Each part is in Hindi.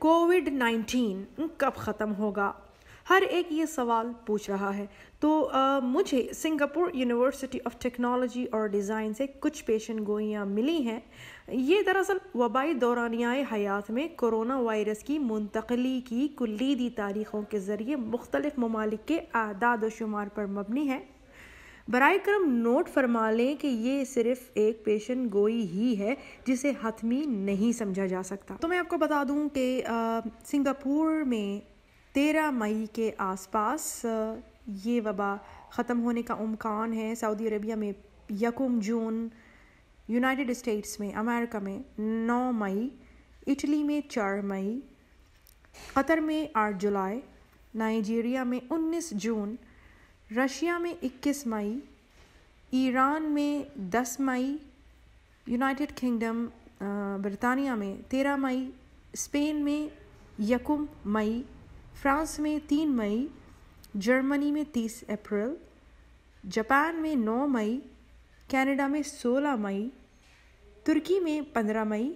कोविड नाइन्टीन कब ख़त्म होगा हर एक ये सवाल पूछ रहा है तो आ, मुझे सिंगापुर यूनिवर्सिटी ऑफ टेक्नोलॉजी और डिज़ाइन से कुछ पेशन गोइयाँ मिली हैं ये दरअसल वबाई दौरानियाए हयात में कोरोना वायरस की मुंतकली की कुलीदी तारीख़ों के ज़रिए मुख्तलिफ़ ममालिक के आदाद शुमार पर मबनी है बर करम नोट फरमा लें कि ये सिर्फ एक पेशन गोई ही है जिसे हतमी नहीं समझा जा सकता तो मैं आपको बता दूं कि सिंगापुर में तेरह मई के आसपास ये वबा ख़त्म होने का उमकान है सऊदी अरबिया में यकुम जून यूनाइटेड स्टेट्स में अमेरिका में नौ मई इटली में चार मई कतर में आठ जुलाई नाइजीरिया में उन्नीस जून रशिया में 21 मई ईरान में 10 मई यूनाइटेड किंगडम बरतानिया में 13 मई स्पेन में यकुम मई फ्रांस में 3 मई जर्मनी में 30 अप्रैल जापान में 9 मई कनाडा में 16 मई तुर्की में 15 मई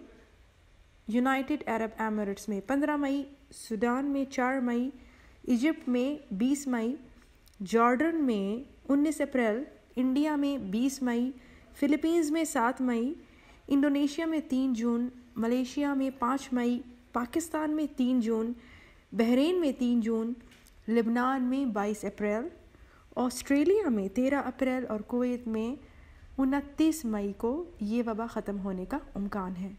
यूनाइटेड अरब एमिरेट्स में 15 मई सूडान में 4 मई इजिप्ट में 20 मई जॉर्डन में 19 अप्रैल इंडिया में 20 मई फिलीपींस में 7 मई इंडोनेशिया में 3 जून मलेशिया में 5 मई पाकिस्तान में 3 जून बहरीन में 3 जून लेबनान में 22 अप्रैल ऑस्ट्रेलिया में 13 अप्रैल और कुवैत में उनतीस मई को ये वबा ख़त्म होने का अमकान है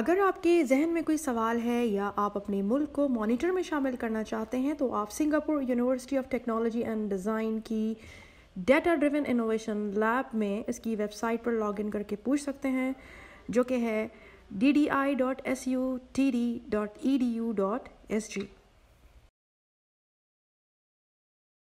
अगर आपके जहन में कोई सवाल है या आप अपने मुल्क को मॉनिटर में शामिल करना चाहते हैं तो आप Singapore University of Technology and Design की डेटा ड्रिवन इनोवेशन लैब में इसकी वेबसाइट पर लॉगिन करके पूछ सकते हैं जो कि है D D I dot S U T D dot E D U dot S ji